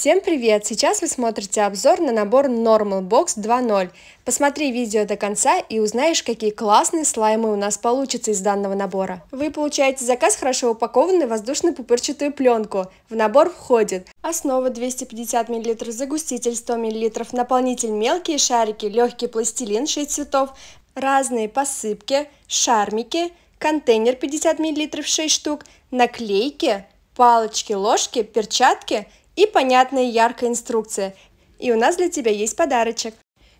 Всем привет! Сейчас вы смотрите обзор на набор Normal Box 2.0. Посмотри видео до конца и узнаешь, какие классные слаймы у нас получится из данного набора. Вы получаете заказ хорошо упакованную воздушно-пупырчатую пленку. В набор входит основа 250 мл, загуститель 100 мл, наполнитель мелкие шарики, легкий пластилин 6 цветов, разные посыпки, шармики, контейнер 50 мл 6 штук, наклейки, палочки, ложки, перчатки и понятная яркая инструкция. И у нас для тебя есть подарочек.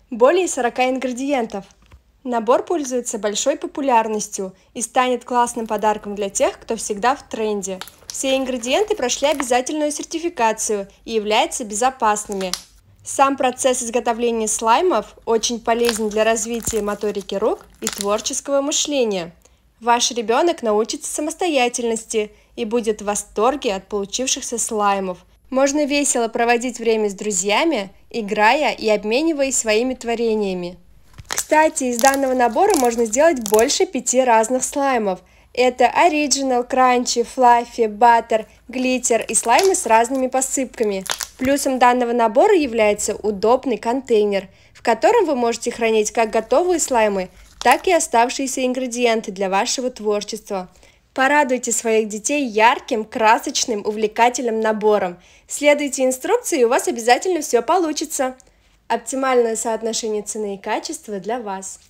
Более 40 ингредиентов. Набор пользуется большой популярностью и станет классным подарком для тех, кто всегда в тренде. Все ингредиенты прошли обязательную сертификацию и являются безопасными. Сам процесс изготовления слаймов очень полезен для развития моторики рук и творческого мышления. Ваш ребенок научится самостоятельности и будет в восторге от получившихся слаймов, можно весело проводить время с друзьями, играя и обмениваясь своими творениями. Кстати, из данного набора можно сделать больше пяти разных слаймов. Это Original, Crunchy, Fluffy, Butter, Glitter и слаймы с разными посыпками. Плюсом данного набора является удобный контейнер, в котором вы можете хранить как готовые слаймы, так и оставшиеся ингредиенты для вашего творчества – Порадуйте своих детей ярким, красочным, увлекательным набором. Следуйте инструкции, и у вас обязательно все получится. Оптимальное соотношение цены и качества для вас.